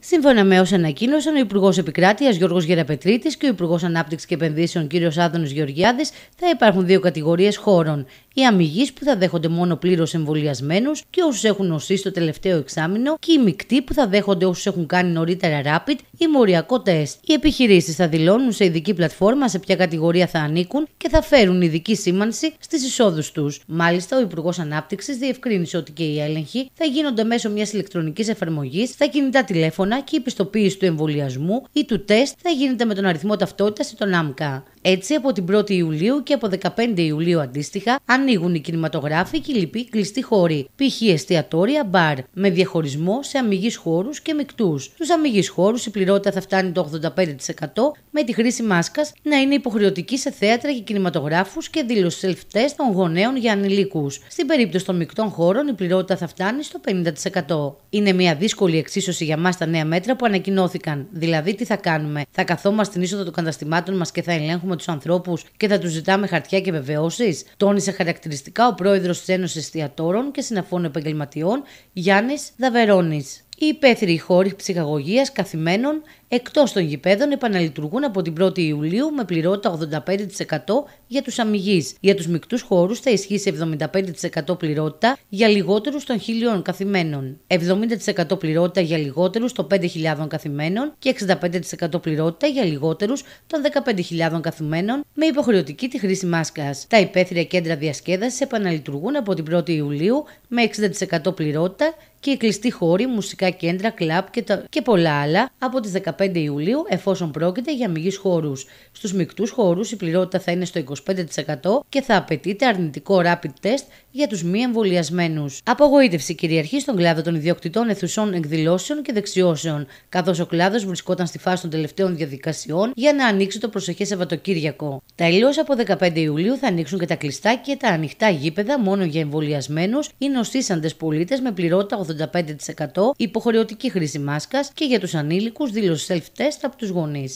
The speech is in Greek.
Σύμφωνα με όσα ανακοίνωσαν ο Υπουργός Επικράτειας Γιώργος Γεραπετρίτης και ο Υπουργός Ανάπτυξης και Επενδύσεων κ. Άδωνος Γεωργιάδης, θα υπάρχουν δύο κατηγορίες χώρων οι αμυγείς που θα δέχονται μόνο πλήρως εμβολιασμένους και όσους έχουν νοσεί στο τελευταίο εξάμεινο και οι μεικτοί που θα δέχονται όσους έχουν κάνει νωρίτερα rapid ή μοριακό τεστ. Οι επιχειρήσεις θα δηλώνουν σε ειδική πλατφόρμα σε ποια κατηγορία θα ανήκουν και θα φέρουν ειδική σήμανση στις εισόδους τους. Μάλιστα, ο Υπουργός Ανάπτυξης διευκρίνησε ότι και οι έλεγχοι θα γίνονται μέσω μιας ηλεκτρονικής εφαρμογής στα κινητά τηλέφωνα και η πιστοποίηση του εμβολιασμού ή του τεστ θα γίνεται με τον αριθμό ταυτότητας ή τον άμκα. Έτσι, από την 1η Ιουλίου και από 15 Ιουλίου αντίστοιχα, αν ανοίγουν οι κινηματογράφοι και οι λοιποί κλειστοί χώροι, π.χ. εστιατόρια, μπαρ, με διαχωρισμό σε αμυγείς χώρους και μεικτούς. Στους αμυγείς χώρους η πληρότητα θα φτάνει το 85% με τη χρήση μάσκας να είναι υποχρεωτική σε θέατρα και κινηματογράφους και δήλωση ελφτέ των γονέων για ανηλίκους. Στην περίπτωση των μεικτών χώρων η πληρότητα θα φτάνει στο 50%. Είναι μια δύσκολη εξίσωση για μας τα νέα μέτρα που ανακοινώθηκαν. Δηλαδή, τι θα κάνουμε, θα καθόμαστε στην είσοδο των καταστημάτων μας και θα ελέγχουμε τους ανθρώπους και θα τους ζητάμε χαρτιά και βεβαιώσεις, τόνισε χαρακτηριστικά χαρακτηριστικά ο πρόεδρος της Ένωσης Εστιατόρων και Συναφών Επαγγελματιών Γιάννης Δαβερόνης. Οι υπαίθριοι χώροι ψυχαγωγίας καθημένων εκτός των γηπέδων επαναλειτουργούν από την 1η Ιουλίου με πληρότητα 85% για τους αμυγείς. Για τους μεικτούς χώρους θα ισχύσει 75% πληρότητα για λιγότερους των 1.000 καθημένων, 70% πληρότητα για λιγότερους των 5.000 καθημένων και 65% πληρότητα για λιγότερους των 15.000 καθημένων με υποχρεωτική τη χρήση μάσκας. Τα υπαίθρια κέντρα διασκέδασης επαναλειτουργούν από την 1η Ιουλίου με 60% πληρότητα και οι κλειστοί χώροι, μουσικά κέντρα, κλαπ και, τα... και πολλά άλλα από τις 15 Ιουλίου εφόσον πρόκειται για μυγείς χώρους. Στους μεικτούς χώρους η πληρότητα θα είναι στο 25% και θα απαιτείται αρνητικό rapid test για τους μη εμβολιασμένους. Απογοήτευση κυριαρχεί στον κλάδο των ιδιοκτητών αιθουσών εκδηλώσεων και δεξιώσεων, καθώς ο κλάδος βρισκόταν στη φάση των τελευταίων διαδικασιών για να ανοίξει το προσεχές Σαββατοκύριακο. Τέλος, από 15 Ιουλίου θα ανοίξουν και τα κλειστά και τα ανοιχτά γήπεδα μόνο για εμβολιασμένους ή νοσήσαντες πολίτες με πληρότητα 85% υποχρεωτική χρήση μάσκας και για τους ανήλικους δήλωση self-test από τους γονείς.